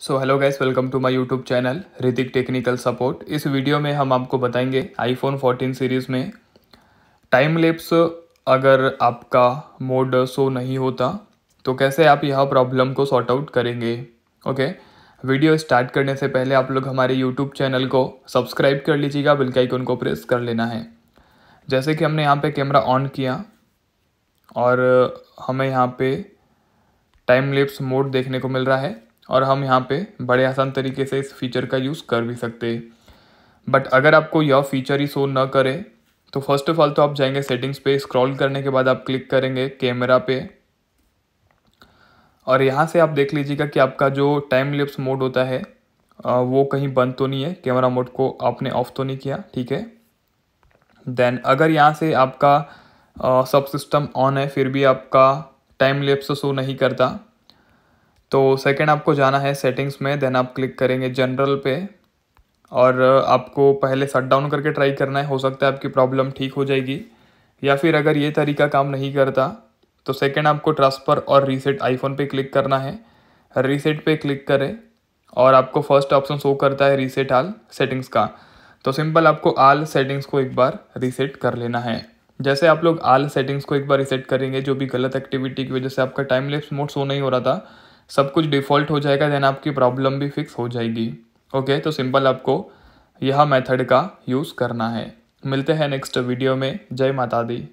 so hello guys welcome to my YouTube channel Ritik technical support इस video में हम आपको बताएंगे आईफोन 14 सीरीज़ में टाइम लेप्स अगर आपका मोड शो नहीं होता तो कैसे आप यह प्रॉब्लम को सॉर्ट आउट करेंगे ओके वीडियो स्टार्ट करने से पहले आप लोग हमारे यूट्यूब चैनल को सब्सक्राइब कर लीजिएगा बिल आइकन को प्रेस कर लेना है जैसे कि हमने यहाँ पर कैमरा ऑन किया और हमें यहाँ पर टाइम लेप्स मोड देखने को मिल रहा है और हम यहाँ पे बड़े आसान तरीके से इस फीचर का यूज़ कर भी सकते हैं बट अगर आपको यह फीचर ही शो न करे तो फर्स्ट ऑफ ऑल तो आप जाएंगे सेटिंग्स पे स्क्रॉल करने के बाद आप क्लिक करेंगे कैमरा पे और यहाँ से आप देख लीजिएगा कि आपका जो टाइम लिप्स मोड होता है वो कहीं बंद तो नहीं है कैमरा मोड को आपने ऑफ तो नहीं किया ठीक है देन अगर यहाँ से आपका सब सिस्टम ऑन है फिर भी आपका टाइम लेप्स शो नहीं करता तो सेकंड आपको जाना है सेटिंग्स में देन आप क्लिक करेंगे जनरल पे और आपको पहले शट डाउन करके ट्राई करना है हो सकता है आपकी प्रॉब्लम ठीक हो जाएगी या फिर अगर ये तरीका काम नहीं करता तो सेकंड आपको ट्रांसफ़र और रीसेट आईफोन पे क्लिक करना है रीसेट पे क्लिक करें और आपको फर्स्ट ऑप्शन शो करता है रीसेट आल सेटिंग्स का तो सिंपल आपको आल सेटिंग्स को एक बार रीसेट कर लेना है जैसे आप लोग आल सेटिंग्स को एक बार रीसेट करेंगे जो भी गलत एक्टिविटी की वजह से आपका टाइम लेप्स मोड शो नहीं हो रहा था सब कुछ डिफ़ॉल्ट हो जाएगा देन आपकी प्रॉब्लम भी फिक्स हो जाएगी ओके okay, तो सिंपल आपको यह मेथड का यूज़ करना है मिलते हैं नेक्स्ट वीडियो में जय माता दी